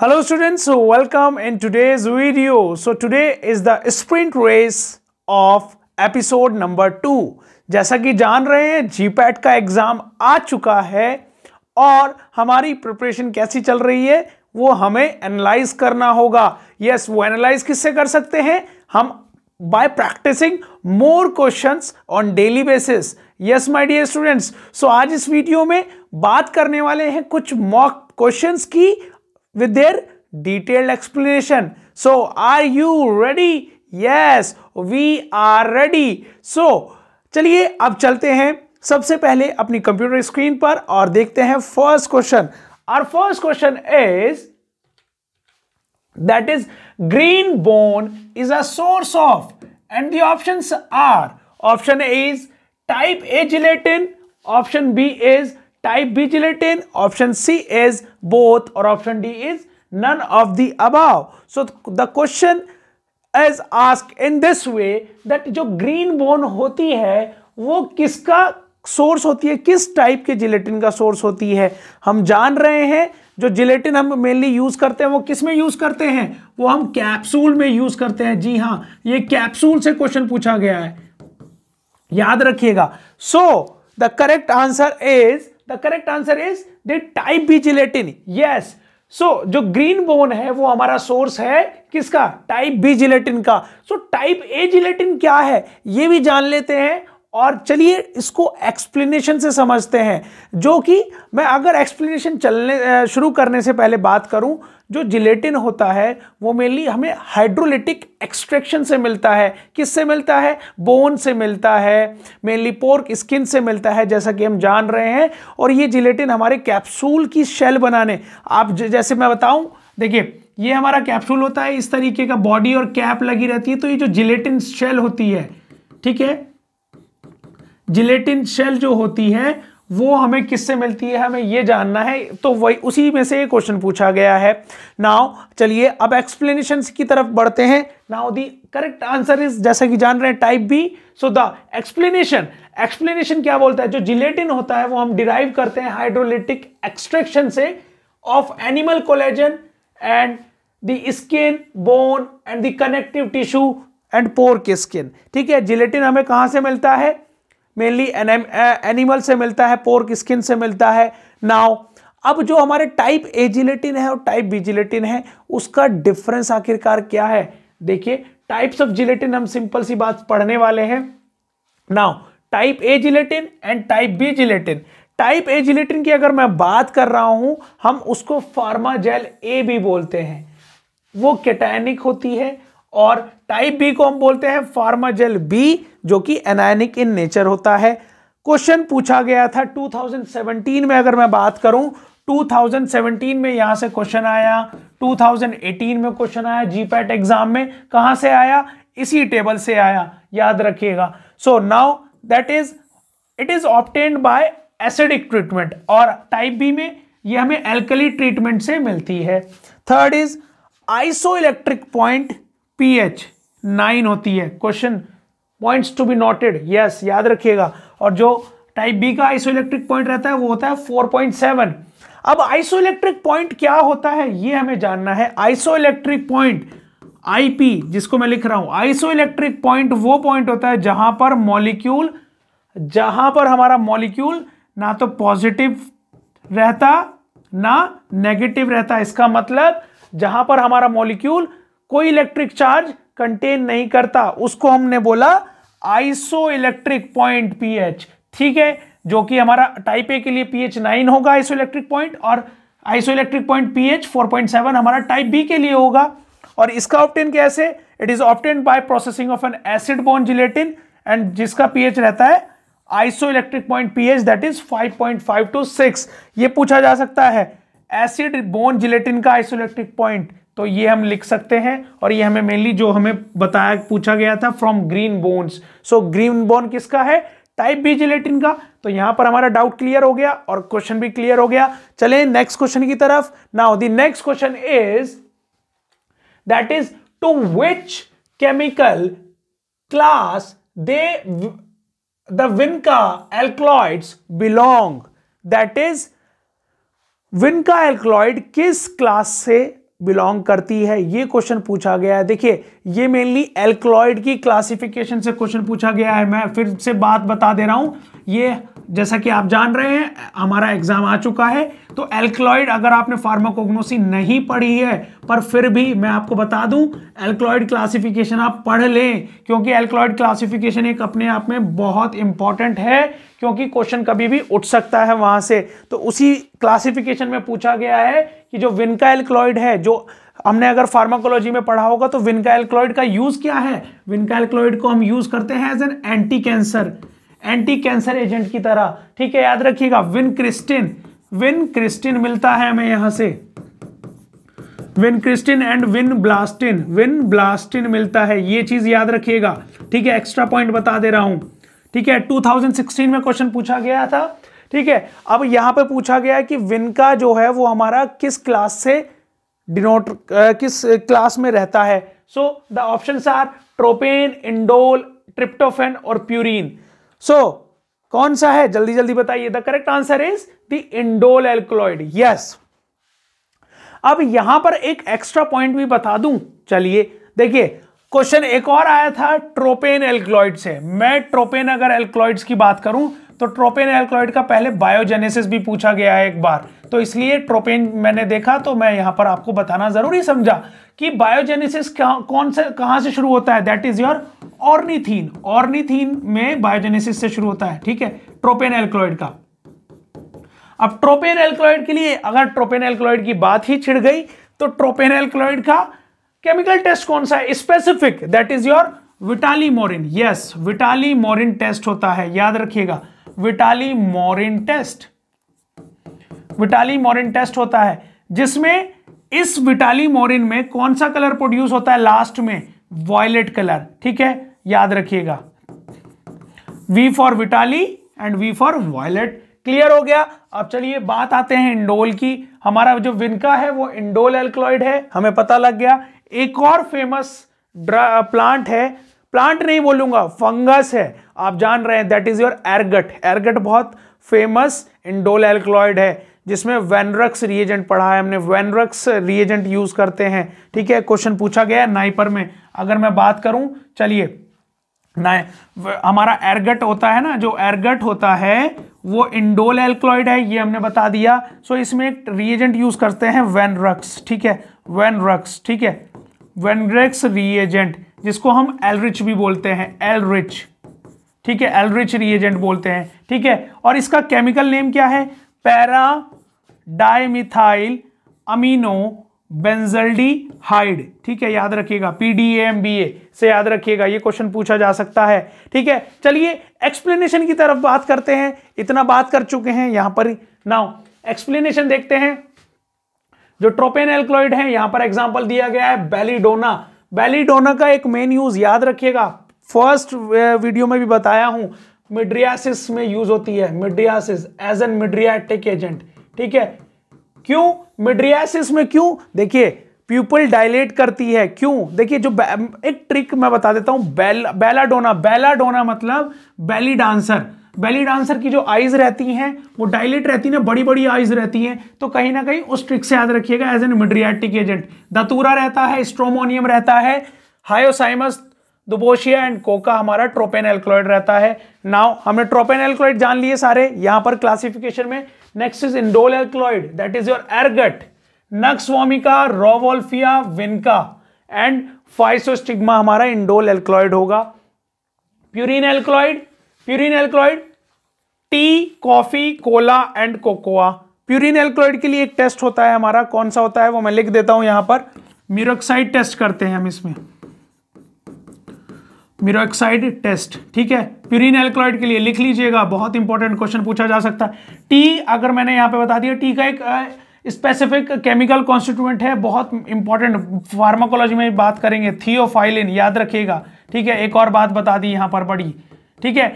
hello students so welcome in today's video so today is the sprint race of episode number two जैसा कि जान रहे हैं GPAT का एग्ज़ाम आ चुका है और हमारी प्रिपरेशन कैसी चल रही है वो हमें एनालाइज करना होगा यस yes, वो एनालाइज किससे कर सकते हैं हम by practicing more question on daily basis yes my dear students so आज इस वीडियो में बात करने वाले हैं कुछ मॉक क्वेश्चन की with their detailed explanation. So, are you ready? Yes, we are ready. So, चलिए अब चलते हैं सबसे पहले अपनी कंप्यूटर स्क्रीन पर और देखते हैं फर्स्ट क्वेश्चन और first question is that is green bone is a source of and the options are option a is type a gelatin option b is type B gelatin option C is both और option D is none of the above so the question is ask in this way that जो green bone होती है वो किसका source होती है किस type के जिलेटिन का सोर्स होती है हम जान रहे हैं जो जिलेटिन हम मेनली यूज़ करते हैं वो किस में यूज़ करते हैं वो हम कैप्सूल में यूज़ करते हैं जी हाँ ये कैप्सूल से क्वेश्चन पूछा गया है याद रखिएगा so the correct answer is the correct answer is the type B gelatin yes so जो ग्रीन बोन है वो हमारा सोर्स है किसका टाइप बी जिलेटिन का सो टाइप ए जिलेटिन क्या है ये भी जान लेते हैं और चलिए इसको एक्सप्लेनेशन से समझते हैं जो कि मैं अगर एक्सप्लेनेशन चलने शुरू करने से पहले बात करूं जो जिलेटिन होता है वो मेनली हमें हाइड्रोलिटिक एक्सट्रैक्शन से मिलता है किससे मिलता है बोन से मिलता है मेनली पोर्क स्किन से मिलता है जैसा कि हम जान रहे हैं और ये जिलेटिन हमारे कैप्सूल की शेल बनाने आप जैसे मैं बताऊं देखिए ये हमारा कैप्सूल होता है इस तरीके का बॉडी और कैप लगी रहती है तो ये जो जिलेटिन शेल होती है ठीक है जिलेटिन शेल जो होती है वो हमें किससे मिलती है हमें ये जानना है तो वही उसी में से क्वेश्चन पूछा गया है नाउ चलिए अब एक्सप्लेनेशन की तरफ बढ़ते हैं now the correct answer is जैसा कि जान रहे हैं type B so the explanation explanation क्या बोलता है जो जिलेटिन होता है वो हम डिराइव करते हैं हाइड्रोलिटिक एक्सट्रैक्शन से of animal collagen and the skin bone and the connective tissue and pork skin ठीक है जिलेटिन हमें कहाँ से मिलता है मेनली एनिमल eh, से मिलता है पोर्क स्किन से मिलता है नाव अब जो हमारे टाइप एजिलेटिन है और टाइप बीजिलेटिन है उसका डिफरेंस आखिरकार क्या है देखिए टाइप्स ऑफ जिलेटिन हम सिंपल सी बात पढ़ने वाले हैं now type A gelatin and type B gelatin type A gelatin की अगर मैं बात कर रहा हूं हम उसको फार्माजेल ए भी बोलते हैं वो कैटैनिक होती है और टाइप बी को हम बोलते हैं फार्माजेल बी जो कि एनायनिक इन नेचर होता है क्वेश्चन पूछा गया था 2017 में अगर मैं बात करूं 2017 में यहां से क्वेश्चन आया 2018 में क्वेश्चन आया जीपैट एग्जाम में कहां से आया इसी टेबल से आया याद रखिएगा so now that is it is obtained by acidic treatment और टाइप बी में यह हमें एल्कली ट्रीटमेंट से मिलती है third is isoelectric point pH nine होती है question points to be noted yes याद रखिएगा और जो टाइप बी का आइसोइलेक्ट्रिक पॉइंट रहता है वो होता है 4.7 अब आइसोइलेक्ट्रिक पॉइंट क्या होता है ये हमें जानना है आइसोइलेक्ट्रिक पॉइंट आईपी जिसको मैं लिख रहा हूं आइसोइलेक्ट्रिक पॉइंट वो पॉइंट होता है जहां पर मॉलिक्यूल जहां पर हमारा मॉलिक्यूल ना तो पॉजिटिव रहता ना नेगेटिव रहता इसका मतलब जहां पर हमारा मॉलिक्यूल कोई इलेक्ट्रिक चार्ज कंटेन नहीं करता उसको हमने बोला आइसो इलेक्ट्रिक पॉइंट पीएच ठीक है जो कि हमारा टाइप ए के लिए पीएच नाइन होगा आइसो इलेक्ट्रिक पॉइंट और isoelectric point pH four point seven हमारा टाइप बी के लिए होगा और इसका ऑप्टेन कैसे it is obtain by processing of an acid bone gelatin and जिसका पीएच रहता है isoelectric point pH that is 5.5 to 6 ये पूछा जा सकता है एसिड बोन जिलेटिन का आइसोलेक्ट्रिक पॉइंट तो ये हम लिख सकते हैं और ये हमें मेनली जो हमें बताया पूछा गया था from green bones so green bone किसका है टाइप बी जिलेटिन का तो यहां पर हमारा डाउट क्लियर हो गया और क्वेश्चन भी क्लियर हो गया चले नेक्स्ट क्वेश्चन की तरफ now the next question is that is to which chemical class they the vinca alkaloids belong that is vinca alkaloid किस क्लास से बिलोंग करती है ये क्वेश्चन पूछा गया है देखिए ये मेनली एल्कलॉइड की क्लासिफिकेशन से क्वेश्चन पूछा गया है मैं फिर से बात बता दे रहा हूं ये जैसा कि आप जान रहे हैं हमारा एग्जाम आ चुका है तो एल्क्लॉइड अगर आपने फार्माकोग्नोसी नहीं पढ़ी है पर फिर भी मैं आपको बता दूं एल्क्लॉइड क्लासिफिकेशन आप पढ़ लें क्योंकि एल्क्लॉइड क्लासिफिकेशन एक अपने आप में बहुत इंपॉर्टेंट है क्योंकि क्वेश्चन कभी भी उठ सकता है वहां से तो उसी क्लासिफिकेशन में पूछा गया है कि जो विनका एल्क्लॉइड है जो हमने अगर फार्माकोलॉजी में पढ़ा होगा तो विनका एल्क्लॉइड का यूज़ क्या है विनका एल्क्लॉइड को हम यूज़ करते हैं as an anti cancer anti cancer agent की तरह ठीक है याद रखिएगा विन क्रिस्टिन विन क्रिस्टिन मिलता है हमें यहां से vincristine and vinblastine vinblastine मिलता है ये चीज याद रखिएगा ठीक है एक्स्ट्रा पॉइंट बता दे रहा हूं ठीक है 2016 में क्वेश्चन पूछा गया था ठीक है अब यहां पे पूछा गया कि विन का जो है वो हमारा किस क्लास से डिनोट किस क्लास में रहता है so the option are tropane indole tryptophan और प्यूरिन सो so, कौन सा है जल्दी जल्दी बताइए the correct answer is the indole alkaloid yes अब यहां पर एक एक्स्ट्रा पॉइंट भी बता दूं चलिए देखिए क्वेश्चन एक और आया था ट्रोपेन एल्कोलॉइड से मैं ट्रोपेन अगर एल्कोलॉइड्स की बात करूं तो ट्रोपेन एल्कोलाइड का पहले बायोजेनेसिस भी पूछा गया है एक बार तो इसलिए ट्रोपेन मैंने देखा तो मैं यहाँ पर आपको बताना ज़रूरी समझा कि बायोजेनेसिस कौन से कहाँ से शुरू होता है that is your ornithine ornithine में बायोजेनेसिस से शुरू होता है ठीक है ट्रोपेन एल्कोलाइड का अब ट्रोपेन एल्कोलाइड के लिए अगर ट्रोपेन एल्कोलाइड की बात ही छिड़ गई तो ट्रोपेन एल्कोलाइड का केमिकल टेस्ट कौन सा है specific that is your Vitali Morin yes Vitali Morin test होता है याद रखिएगा Vitali Morin test Vitali Morin test होता है जिसमें इस विटाली मॉरिन में कौन सा कलर प्रोड्यूस होता है लास्ट में वॉयलेट कलर ठीक है याद रखिएगा V for Vitali and V for violet clear हो गया अब चलिए बात आते हैं इंडोल की हमारा जो विनका है वो इंडोल एल्कलॉइड है हमें पता लग गया एक और फेमस प्लांट है प्लांट नहीं बोलूंगा फंगस है आप जान रहे हैं that is your ergot ergot बहुत फेमस इंडोल एल्कलॉयड है जिसमें वेनरक्स रिएजेंट पढ़ा है हमने वेनरक्स रिएजेंट यूज करते हैं ठीक है क्वेश्चन पूछा गया है नाइपर में अगर मैं बात करूं चलिए ना हमारा एरगट होता है ना जो एरगट होता है वो इंडोल एल्कलॉयड है ये हमने बता दिया सो इसमें एक रिएजेंट यूज करते हैं वेनरक्स ठीक है वेनरक्स ठीक है वेनरक्स रिएजेंट जिसको हम एलरिच भी बोलते हैं एलरिच ठीक है एलरिच रिएजेंट बोलते हैं ठीक है और इसका केमिकल नेम क्या है पैरा डायमिथाइल अमीनो हाइड ठीक है याद रखिएगा पीडीएमबीए से याद रखिएगा ये क्वेश्चन पूछा जा सकता है ठीक है चलिए एक्सप्लेनेशन की तरफ बात करते हैं इतना बात कर चुके हैं यहां पर नाउ एक्सप्लेनेशन देखते हैं जो ट्रोपेन एल्क्लोइड है यहां पर एग्जाम्पल दिया गया है बेलीडोना बेलीडोना का एक मेन यूज याद रखिएगा फर्स्ट वीडियो में भी बताया हूं मिड्रियासिस में यूज होती है mydriasis as an mydriatic agent ठीक है क्यों मिड्रियासिस में क्यों देखिए प्यूपल डायलेट करती है क्यों देखिए जो एक ट्रिक मैं बता देता हूं बेल, बेलाडोना बेलाडोना मतलब बेली डांसर बेली डांसर की जो आईज रहती हैं वो डायलेट रहती हैं बड़ी बड़ी आइज रहती हैं तो कहीं ना कहीं उस ट्रिक से याद रखिएगा as an mydriatic agent datura रहता है स्ट्रोमोनियम रहता है हायोसाइमस दुबोशिया एंड कोका हमारा ट्रोपेन एल्क्लॉइड रहता है नाउ हमने ट्रोपेन एल्क्लॉइड जान लिए सारे यहाँ पर क्लासिफिकेशन में next is indole alkaloid that is your ergot nux vomica rauwolfia vinca and physostigma हमारा इंडोल एल्क्लॉइड होगा purine alkaloid purine alkaloid tea coffee cola and cocoa purine alkaloid के लिए एक टेस्ट होता है हमारा कौन सा होता है वो मैं लिख देता हूं यहां पर म्यूरोक्साइड टेस्ट करते हैं हम इसमें म्यूरोक्साइड टेस्ट ठीक है प्यूरिन एल्कोलाइड के लिए लिख लीजिएगा बहुत इंपॉर्टेंट क्वेश्चन पूछा जा सकता है टी अगर मैंने यहां पर बता दिया टी का एक स्पेसिफिक केमिकल कॉन्स्टिट्यूएंट है बहुत इंपॉर्टेंट फार्माकोलॉजी में बात करेंगे थियोफाइलिन याद रखिएगा ठीक है एक और बात बता दी यहां पर बड़ी ठीक है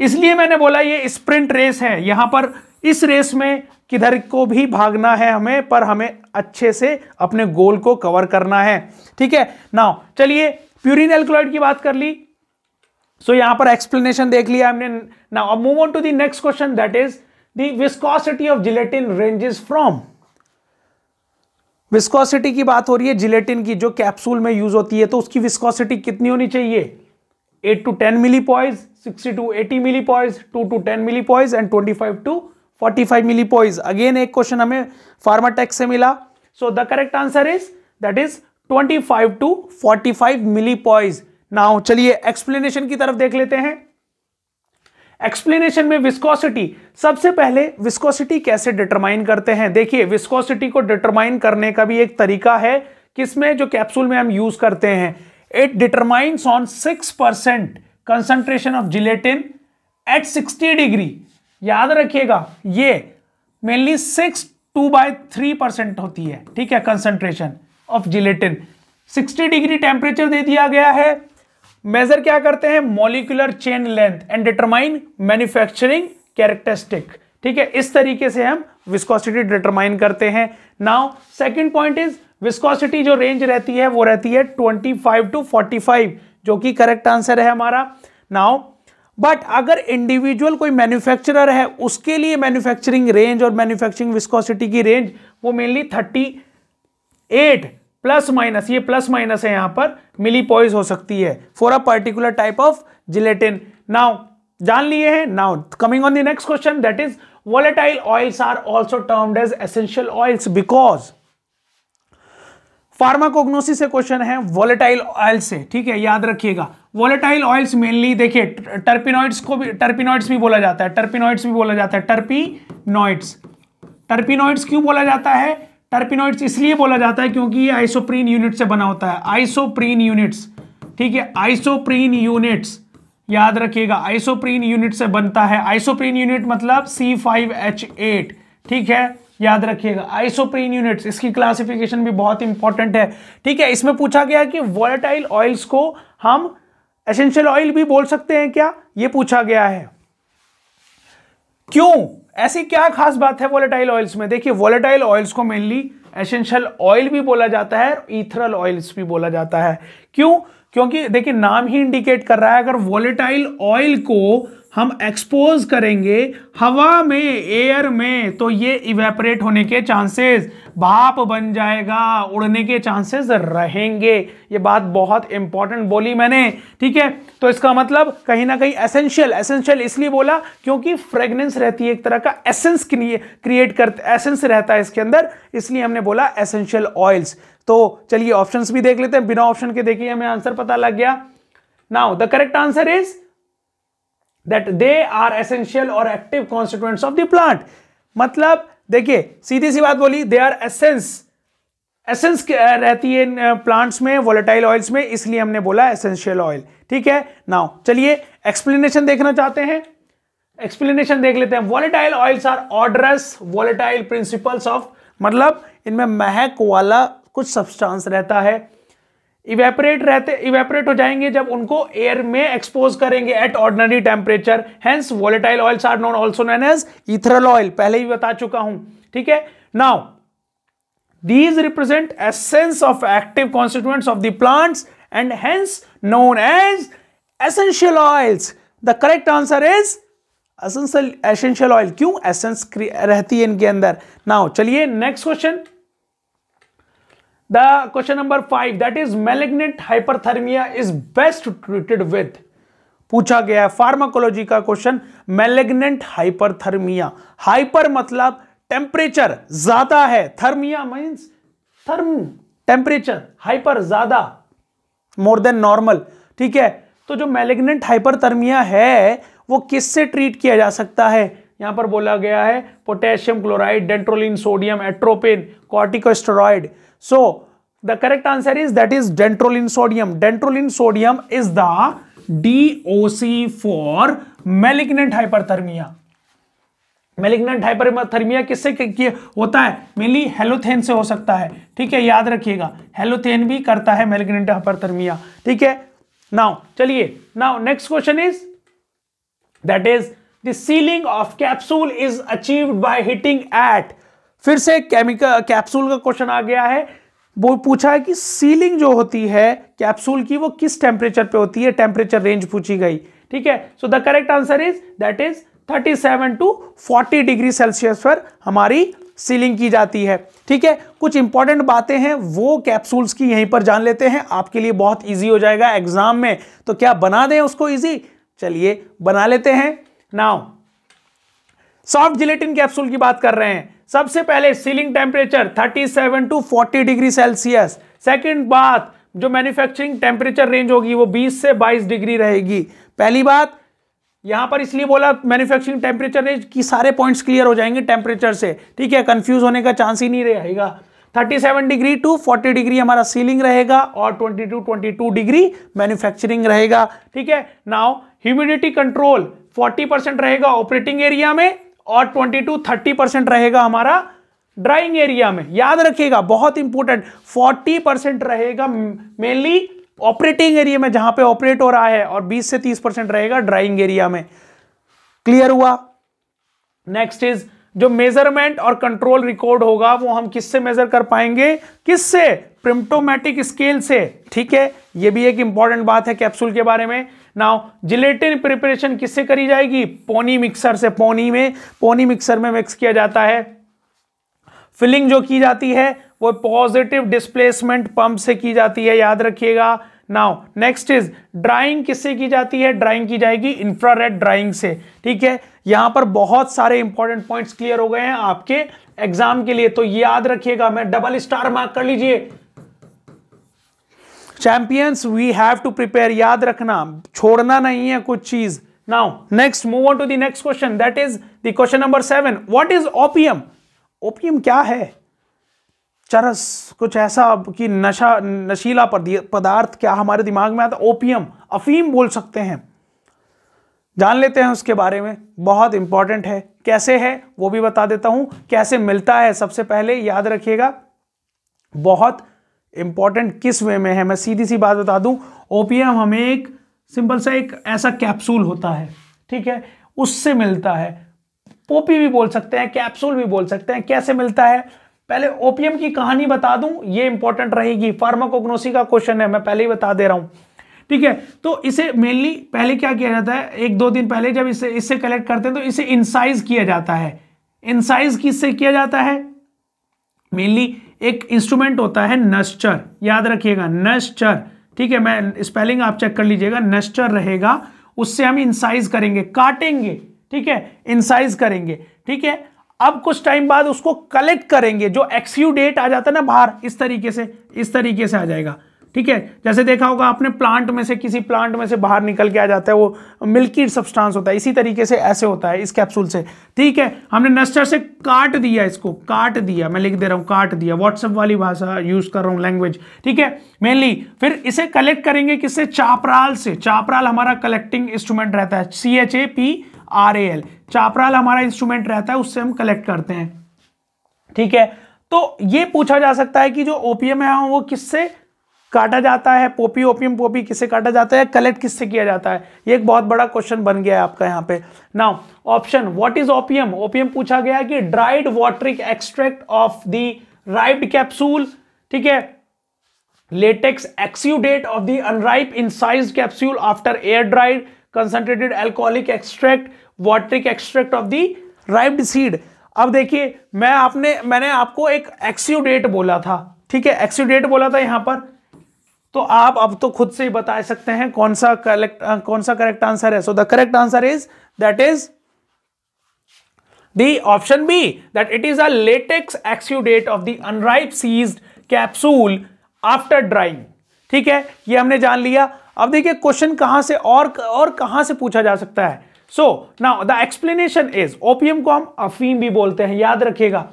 इसलिए मैंने बोला ये स्प्रिंट रेस है यहां पर इस रेस में किधर को भी भागना है हमें पर हमें अच्छे से अपने गोल को कवर करना है ठीक है ना चलिए प्यूरिन एल्कोलाइड की बात कर ली सो so, यहां पर एक्सप्लेनेशन देख लिया हमने ना अब move on to the next question that is दिस्कॉसिटी viscosity of gelatin ranges from viscosity की बात हो रही है जिलेटिन की जो कैप्सूल में यूज होती है तो उसकी विस्कोसिटी कितनी होनी चाहिए 8 to 10 millipoise, 60 to 80 millipoise, 2 to 10 millipoise and 25 to 45 millipoise. Again a question हमें फार्माटेक से मिला So the correct answer is that is 25 to 45 millipoise now चलिए एक्सप्लेनेशन की तरफ देख लेते हैं एक्सप्लेनेशन में विस्कोसिटी सबसे पहले विस्कोसिटी कैसे डिटरमाइन करते हैं देखिए विस्कोसिटी को डिटरमाइन करने का भी एक तरीका है किसमें जो कैप्सूल में हम यूज करते हैं it determines on 6% concentration of gelatin at 60 degree याद रखिएगा ये mainly six two by three percent होती है ठीक है concentration of gelatin 60 degree temperature दे दिया गया है मेजर क्या करते हैं molecular chain length and determine manufacturing characteristic ठीक है इस तरीके से हम विस्कोसिटी डिटरमाइन करते हैं now second point is viscosity जो रेंज रहती है वो रहती है 25 टू 45 जो कि करेक्ट आंसर है हमारा नाउ बट अगर इंडिविजुअल कोई मैन्युफैक्चरर है उसके लिए मैन्युफैक्चरिंग रेंज और मैन्युफैक्चरिंग विस्कोसिटी की रेंज वो mainly thirty eight plus minus ये प्लस माइनस है यहाँ पर मिली पॉइज हो सकती है for a particular type of gelatin now जान लिए हैं now coming on the next question that is volatile oils are also termed as essential oils because pharmacognosy से क्वेश्चन है वॉलेटाइल ऑयल से ठीक है याद रखिएगा वॉलेटाइल ऑयल्स मेनली देखिए टर्पिनॉइड्स को भी टर्पिनॉइड्स भी बोला जाता है टर्पिनॉइड्स भी बोला जाता है टर्पिनॉइड्स टर्पिनॉइड्स क्यों बोला जाता है टर्पिनॉइड्स इसलिए बोला जाता है क्योंकि ये आइसोप्रीन यूनिट से बना होता है आइसोप्रीन यूनिट्स ठीक है आइसोप्रीन यूनिट्स याद रखिएगा आइसोप्रीन यूनिट से बनता है आइसोप्रीन यूनिट मतलब सी फाइव एच एट ठीक है याद रखिएगा आइसोप्रीन यूनिट्स इसकी क्लासिफिकेशन भी बहुत इंपॉर्टेंट है ठीक है इसमें पूछा गया कि वॉलेटाइल ऑयल्स को हम एसेंशियल ऑयल भी बोल सकते हैं क्या ये पूछा गया है क्यों ऐसी क्या खास बात है वॉलेटाइल ऑयल्स में देखिए वॉलेटाइल ऑयल्स को मेनली एसेंशियल ऑयल भी बोला जाता है इथरल ऑयल्स भी बोला जाता है क्यों क्योंकि देखिए नाम ही इंडिकेट कर रहा है अगर वॉलेटाइल ऑयल को हम एक्सपोज करेंगे हवा में एयर में तो ये इवेपरेट होने के चांसेस भाप बन जाएगा उड़ने के चांसेस रहेंगे ये बात बहुत इंपॉर्टेंट बोली मैंने ठीक है तो इसका मतलब कहीं ना कहीं एसेंशियल एसेंशियल इसलिए बोला क्योंकि फ्रेग्रेंस रहती है एक तरह का एसेंस क्रिएट करते एसेंस रहता है इसके अंदर इसलिए हमने बोला एसेंशियल ऑयल्स तो चलिए ऑप्शंस भी देख लेते हैं बिना ऑप्शन के देखिए हमें आंसर पता लग गया now the correct answer is that they are essential और active constituents of the plant मतलब देखिए सीधी सी बात बोली दे आर एसेंस एसेंस रहती है प्लांट्स में वोलेटाइल ऑयल्स में इसलिए हमने बोला एसेंशियल ऑयल ठीक है नाउ चलिए एक्सप्लेनेशन देखना चाहते हैं एक्सप्लेनेशन देख लेते हैं volatile oils are odorous volatile principles of मतलब इनमें महक वाला कुछ सब्सटेंस रहता है इवेपरेट रहते इवेपरेट हो जाएंगे जब उनको एयर में एक्सपोज करेंगे at ordinary temperature hence volatile oils are known also known as ethereal oil पहले ही बता चुका हूं ठीक है now these represent essence of active constituents of the plants and hence known as essential oils the correct answer is essential essential oil क्यों essence रहती है इनके अंदर नाउ चलिए next question the question number five that is malignant hyperthermia is best treated with पूछा गया है pharmacology का क्वेश्चन मेलेग्नेंट हाइपरथर्मिया हाइपर मतलब टेम्परेचर ज्यादा है thermia means therm temperature hyper ज्यादा मोर देन नॉर्मल ठीक है तो जो मेलेग्नेंट हाइपरथर्मिया है वो किससे ट्रीट किया जा सकता है यहां पर बोला गया है potassium chloride dantrolene sodium atropine corticosteroid So the correct answer is that is dantrolene sodium. Dendrolin sodium is the DOC for malignant hyperthermia. Malignant hyperthermia किससे होता है मेनली हेलोथेन से हो सकता है ठीक है याद रखिएगा हेलोथेन भी करता है मेलिग्नेंट हाइपरथर्मिया ठीक है नाउ चलिए now next question is that is the sealing of capsule is achieved by heating at फिर से केमिकल कैप्सूल का क्वेश्चन आ गया है वो पूछा है कि सीलिंग जो होती है कैप्सूल की वो किस टेम्परेचर पे होती है टेम्परेचर रेंज पूछी गई ठीक है so the correct answer is that is 37 to 40 degree Celsius पर हमारी सीलिंग की जाती है ठीक है कुछ इंपॉर्टेंट बातें हैं वो कैप्सूल्स की यहीं पर जान लेते हैं आपके लिए बहुत ईजी हो जाएगा एग्जाम में तो क्या बना दें उसको इजी चलिए बना लेते हैं नाउ सॉफ्ट जिलेटिन कैप्सूल की बात कर रहे हैं सबसे पहले sealing temperature 37 to 40 degree Celsius second बात जो मैन्युफैक्चरिंग टेम्परेचर रेंज होगी वो 20 से 22 डिग्री रहेगी पहली बात यहां पर इसलिए बोला मैन्युफैक्चरिंग टेम्परेचर रेंज की सारे पॉइंट्स क्लियर हो जाएंगे टेम्परेचर से ठीक है कंफ्यूज होने का चांस ही नहीं रहेगा 37 डिग्री टू 40 डिग्री हमारा सीलिंग रहेगा और ट्वेंटी टू 22 डिग्री मैन्युफैक्चरिंग रहेगा ठीक है नाउ ह्यूमिडिटी कंट्रोल 40 परसेंट रहेगा ऑपरेटिंग एरिया में और 22 टू 30 परसेंट रहेगा हमारा ड्राइंग एरिया में याद रखिएगा बहुत इंपॉर्टेंट 40 परसेंट रहेगा मेनली ऑपरेटिंग एरिया में जहां पे ऑपरेट हो रहा है और 20 से 30 परसेंट रहेगा ड्राइंग एरिया में क्लियर हुआ नेक्स्ट इज जो मेजरमेंट और कंट्रोल रिकॉर्ड होगा वो हम किससे मेजर कर पाएंगे किससे प्रिम्टोमेटिक स्केल से ठीक है ये भी एक इंपॉर्टेंट बात है कैप्सूल के बारे में नाउ जिलेटिन प्रिपरेशन किससे करी जाएगी पोनी मिक्सर से पोनी में पोनी मिक्सर में मिक्स किया जाता है फिलिंग जो की जाती है वो पॉजिटिव डिस्प्लेसमेंट पंप से की जाती है याद रखिएगा नाउ नेक्स्ट इज ड्राइंग किससे की जाती है ड्राइंग की जाएगी इंफ्रारेड ड्राइंग से ठीक है यहां पर बहुत सारे इंपॉर्टेंट पॉइंट्स क्लियर हो गए हैं आपके एग्जाम के लिए तो याद रखिएगा मैं डबल स्टार मार्क कर लीजिए champions we have to prepare याद रखना छोड़ना नहीं है कुछ चीज now next move on to the next question that is the question number seven what is opium opium क्या है चरस कुछ ऐसा कि नशा नशीला पदार्थ क्या हमारे दिमाग में आता ओपियम अफीम बोल सकते हैं जान लेते हैं उसके बारे में बहुत इंपॉर्टेंट है कैसे है वो भी बता देता हूं कैसे मिलता है सबसे पहले याद रखिएगा बहुत इंपॉर्टेंट किस वे में है मैं सीधी सी बात बता दूं ओपीएम हमें एक सिंपल सा एक ऐसा कैप्सूल होता है ठीक है उससे मिलता है पोपी भी बोल सकते हैं कैप्सूल भी बोल सकते हैं कैसे मिलता है पहले ओपीएम की कहानी बता दूं ये इंपॉर्टेंट रहेगी फार्माकोग्नोसी का क्वेश्चन है मैं पहले ही बता दे रहा हूं ठीक है तो इसे मेनली पहले क्या किया जाता है एक दो दिन पहले जब इसे इससे कलेक्ट करते हैं तो इसे इनसाइज किया जाता है इनसाइज किससे किया जाता है मेनली एक इंस्ट्रूमेंट होता है नस्चर याद रखिएगा नस्चर ठीक है मैं स्पेलिंग आप चेक कर लीजिएगा नस्चर रहेगा उससे हम इंसाइज करेंगे काटेंगे ठीक है इंसाइज करेंगे ठीक है अब कुछ टाइम बाद उसको कलेक्ट करेंगे जो डेट आ जाता है ना बाहर इस तरीके से इस तरीके से आ जाएगा ठीक है जैसे देखा होगा आपने प्लांट में से किसी प्लांट में से बाहर निकल के आ जाता है वो मिल्की सब्सटेंस होता है इसी तरीके से ऐसे होता है इस कैप्सूल से ठीक है हमने नस्टर से काट दिया इसको काट दिया मैं लिख दे रहा हूँ काट दिया व्हाट्सअप वाली भाषा यूज कर रहा हूँ लैंग्वेज ठीक है मेनली फिर इसे कलेक्ट करेंगे किससे चापराल से चापराल हमारा कलेक्टिंग इंस्ट्रूमेंट रहता है C H A P R A L chaparral हमारा इंस्ट्रूमेंट रहता है उससे हम कलेक्ट करते हैं ठीक है तो ये पूछा जा सकता है कि जो ओपीएम है वो किससे काटा जाता है पोपी ओपियम पोपी किसे काटा जाता है कलेक्ट किससे किया जाता है ये एक बहुत बड़ा क्वेश्चन बन गया है आपका यहाँ पे now option what is opium opium पूछा गया कि dried watery extract of the ripe capsule ठीक है latex latex of of unripe incised capsule after air dried concentrated alcoholic extract watery extract of the ripe seed अब देखिए मैं आपने मैंने आपको एक एक्सीडेट बोला था ठीक है एक्सीडेट बोला था यहां पर तो आप अब तो खुद से ही बता सकते हैं कौन सा करेक्ट कौन सा करेक्ट आंसर है so the correct answer is that is the option B that it is a latex exudate of the unripe seized capsule after drying ठीक है ये हमने जान लिया अब देखिए क्वेश्चन कहां से और और कहां से पूछा जा सकता है so now the explanation is opium को हम अफीम भी बोलते हैं याद रखिएगा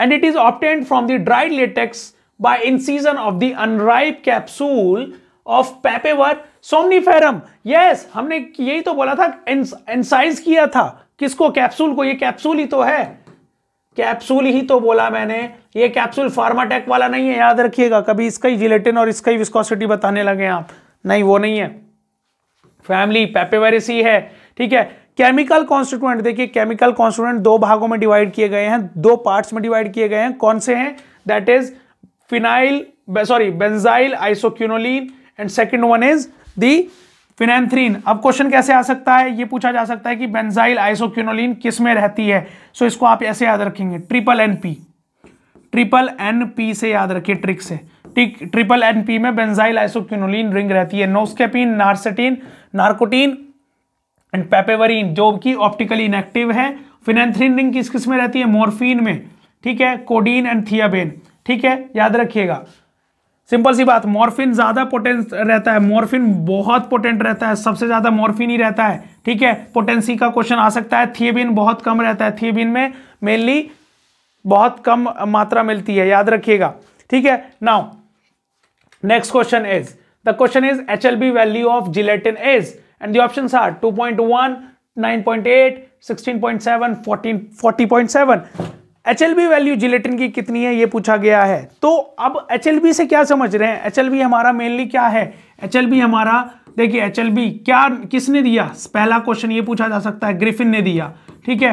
and it is obtained from the dried latex by incision of the unripe capsule of Papaver somniferum yes हमने यही तो बोला था एनसाइज किया था किसको कैप्सूल को ये कैप्सूल ही तो है कैप्सूल ही तो बोला मैंने ये कैप्सूल फार्माटेक वाला नहीं है याद रखिएगा कभी इसका ही जिलेटिन और इसका ही विस्कोसिटी बताने लगे आप नहीं वो नहीं है फैमिली पेपेवेरिस है ठीक है केमिकल कॉन्स्टिट्यूएंट देखिए केमिकल कॉन्स्टिट्यूएंट दो भागों में डिवाइड किए गए हैं दो पार्ट्स में डिवाइड किए गए हैं कौन से हैं that is phenyl sorry benzyl isoquinoline and second one is the phenanthrene अब क्वेश्चन कैसे आ सकता है ये पूछा जा सकता है कि बेंजाइल आइसोक्यूनोलिन किस में रहती है सो so इसको आप ऐसे याद रखेंगे triple N P triple N P से याद रखिए ट्रिक से ठीक ट्रिपल एन पी में बेंजाइल आइसोक्यूनोलिन रिंग रहती है noscapine narceine narcotine and papaverine जो कि ऑप्टिकली इनएक्टिव है फिनेंथ्रीन रिंग किस किस में रहती है मोरफिन में ठीक है कोडीन एंड थियाबेन ठीक है याद रखिएगा सिंपल सी बात मॉर्फिन ज्यादा पोटेंट रहता है मॉर्फिन बहुत पोटेंट रहता है सबसे ज्यादा मॉर्फिन ही रहता है ठीक है पोटेंसी का क्वेश्चन आ सकता है थिएबिन बहुत कम रहता है थिएबिन में मेनली बहुत कम मात्रा मिलती है याद रखिएगा ठीक है now next question is the question is H L B value of gelatin is and the option are two point one nine point eight sixteen point seven fourteen forty point seven H value gelatin की कितनी है ये पूछा गया है तो अब H से क्या समझ रहे हैं एच हमारा मेनली क्या है एच हमारा देखिए एच क्या किसने दिया पहला क्वेश्चन ये पूछा जा सकता है ग्रिफिन ने दिया ठीक है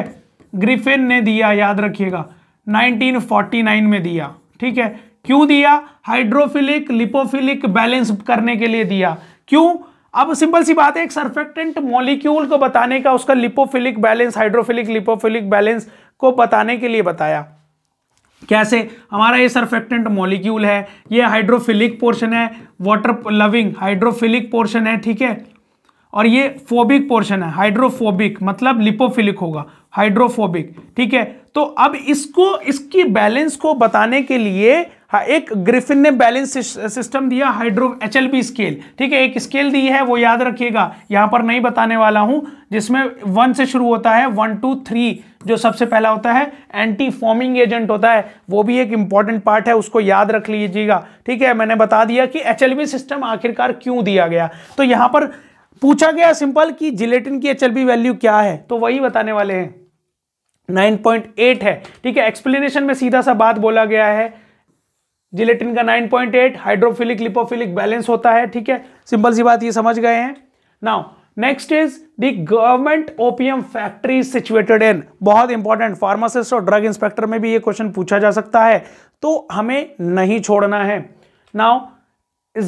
ग्रिफिन ने दिया याद रखिएगा 1949 में दिया ठीक है क्यों दिया हाइड्रोफिलिक लिपोफिलिक बैलेंस करने के लिए दिया क्यों अब सिंपल सी बात है एक सर्फेक्टेंट मॉलिक्यूल को बताने का उसका lipophilic balance hydrophilic lipophilic balance को बताने के लिए बताया कैसे हमारा ये सरफेक्टेंट मॉलिक्यूल है ये हाइड्रोफिलिक पोर्शन है वाटर लविंग हाइड्रोफिलिक पोर्शन है ठीक है और ये फोबिक पोर्शन है हाइड्रोफोबिक मतलब लिपोफिलिक होगा हाइड्रोफोबिक ठीक है तो अब इसको इसकी बैलेंस को बताने के लिए हाँ, एक ग्रिफिन ने बैलेंस सिस्टम दिया हाइड्रो एच स्केल ठीक है एक स्केल दी है वो याद रखिएगा यहाँ पर नहीं बताने वाला हूँ जिसमें वन से शुरू होता है वन टू थ्री जो सबसे पहला होता है एंटी फॉर्मिंग एजेंट होता है वो भी एक इंपॉर्टेंट पार्ट है उसको याद रख लीजिएगा ठीक है मैंने बता दिया कि एच सिस्टम आखिरकार क्यों दिया गया तो यहां पर पूछा गया सिंपल कि जिलेटिन की एच वैल्यू क्या है तो वही बताने वाले हैं 9.8 है ठीक है एक्सप्लेनेशन में सीधा सा बात बोला गया है जिलेटिन का 9.8 हाइड्रोफिलिक लिपोफिलिक बैलेंस होता है ठीक है सिंपल सी बात ये समझ गए हैं now next is the government opium factory situated in बहुत इंपॉर्टेंट फार्मासिस्ट और ड्रग इंस्पेक्टर में भी ये क्वेश्चन पूछा जा सकता है तो हमें नहीं छोड़ना है नाउ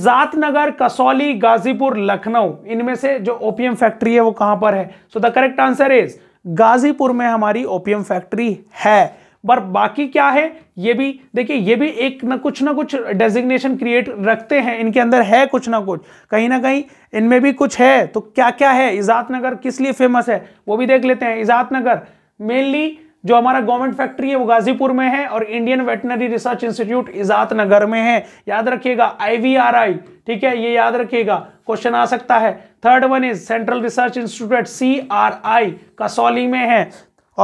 जात नगर कसौली गाजीपुर लखनऊ इनमें से जो ओपीएम फैक्ट्री है वो कहां पर है so the correct answer is Ghazipur में हमारी ओपीएम फैक्ट्री है पर बाकी क्या है ये भी देखिए ये भी एक ना कुछ ना कुछ डेजिग्नेशन क्रिएट रखते हैं इनके अंदर है कुछ ना कुछ कहीं ना कहीं इनमें भी कुछ है तो क्या क्या है इजात नगर किस लिए फेमस है वो भी देख लेते हैं इजात नगर मेनली जो हमारा गवर्नमेंट फैक्ट्री है वो गाजीपुर में है और इंडियन वेटनरी रिसर्च इंस्टीट्यूट इजात नगर में है याद रखिएगा आई ठीक है ये याद रखिएगा क्वेश्चन आ सकता है third one is central research institute C R I Kasauli में है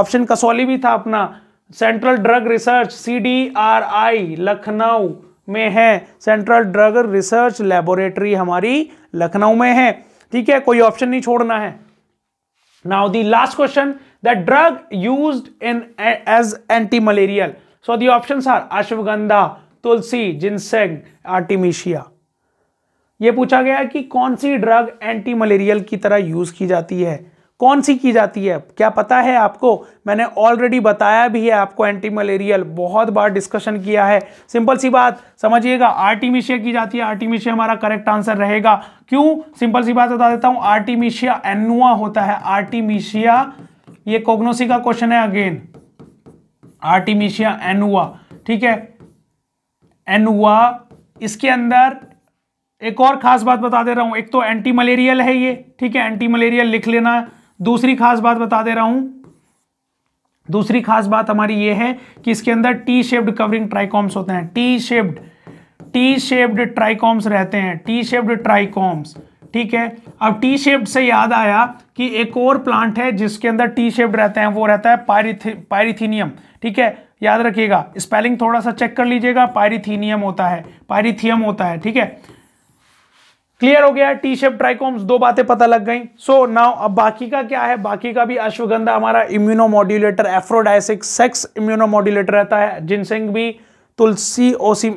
ऑप्शन कसौली भी था अपना central drug research CDRI Lucknow में है सेंट्रल ड्रग रिसर्च लेबोरेटरी हमारी लखनऊ में है ठीक है कोई ऑप्शन नहीं छोड़ना है now the last question the drug use in as anti malarial so the option are ashwagandha tulsi ginseng artemisia ये पूछा गया कि कौन सी ड्रग एंटी मलेरियल की तरह यूज की जाती है कौन सी की जाती है क्या पता है आपको मैंने ऑलरेडी बताया भी है आपको एंटी मलेरियल बहुत बार डिस्कशन किया है सिंपल सी बात समझिएगा आर्टिमिशिया की जाती है आर्टिमिशिया हमारा करेक्ट आंसर रहेगा क्यों सिंपल सी बात बता देता हूं आर्टिमिशिया एनुआ होता है आर्टिमिशिया ये कोग्नोसी का क्वेश्चन है अगेन आर्टिमिशिया एनुआ ठीक है एनुआ इसके अंदर एक और खास बात बता दे रहा हूं एक तो एंटी मलेरियल है ये ठीक है एंटी मलेरियल लिख लेना दूसरी खास बात बता दे रहा हूं दूसरी खास बात हमारी यह है कि इसके अंदर टी शेप्ड कवरिंग ट्राइकॉम्स होते हैं T shaped T shaped trichomes रहते हैं टी शेप्ड ट्राइकॉम्स ठीक है अब टी शेप्ड से याद आया कि एक और प्लांट है जिसके अंदर टी शेप्ड रहते हैं वो रहता है पायरिथी पायरिथीनियम ठीक है याद रखिएगा स्पेलिंग थोड़ा सा चेक कर लीजिएगा पायरिथीनियम होता है पायरिथियम होता है ठीक है क्लियर हो गया टी शेप ट्राइकोम्स दो बातें पता लग गई सो so, नाउ अब बाकी का क्या है बाकी का भी अश्वगंधा हमारा इम्यूनोमोड्यूलेटर एफ्रोडाइसिक सेक्स इम्यूनोमोड्यूलेटर रहता है जिनसेंग भी तुलसी ओसी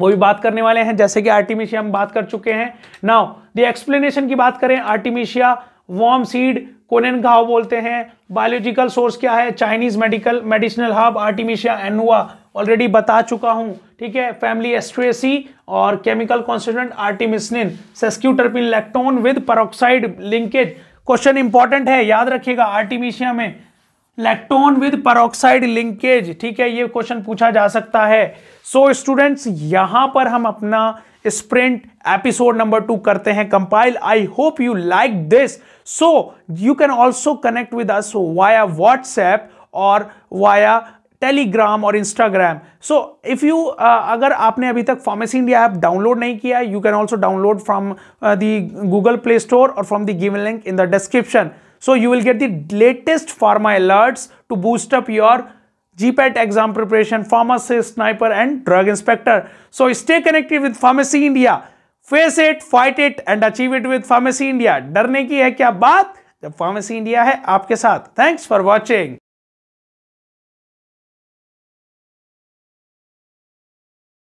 वो भी बात करने वाले हैं जैसे कि आर्टिमिशिया हम बात कर चुके हैं नाउ द एक्सप्लेनेशन की बात करें आर्टिमिशिया वॉर्म सीड कोनेन घाव बोलते हैं बायोलॉजिकल सोर्स क्या है Chinese medical medicinal herb artemisia annua already बता चुका हूँ ठीक है फैमिली एस्ट्रेसी और chemical constituent artemisinin sesquiterpene electron with peroxide linkage question important है याद रखिएगा आर्टिमिशिया में इलेक्ट्रॉन विद परोक्साइड लिंकेज ठीक है ये क्वेश्चन पूछा जा सकता है सो so, स्टूडेंट्स यहाँ पर हम अपना स्प्रिंट एपिसोड नंबर टू करते हैं compile I hope you like this so you can also connect with us via WhatsApp और वाया टेलीग्राम और इंस्टाग्राम सो इफ यू अगर आपने अभी तक फार्मेसी इंडिया ऐप डाउनलोड नहीं किया you can also download from the Google Play Store और from the given link in the description so you will get the latest pharma alerts to boost up your GPAT exam preparation pharmacist sniper and drug inspector so stay connected with Pharmacy India face it fight it and achieve it with Pharmacy India डरने की है क्या बात जब pharmacy India है आपके साथ thanks for watching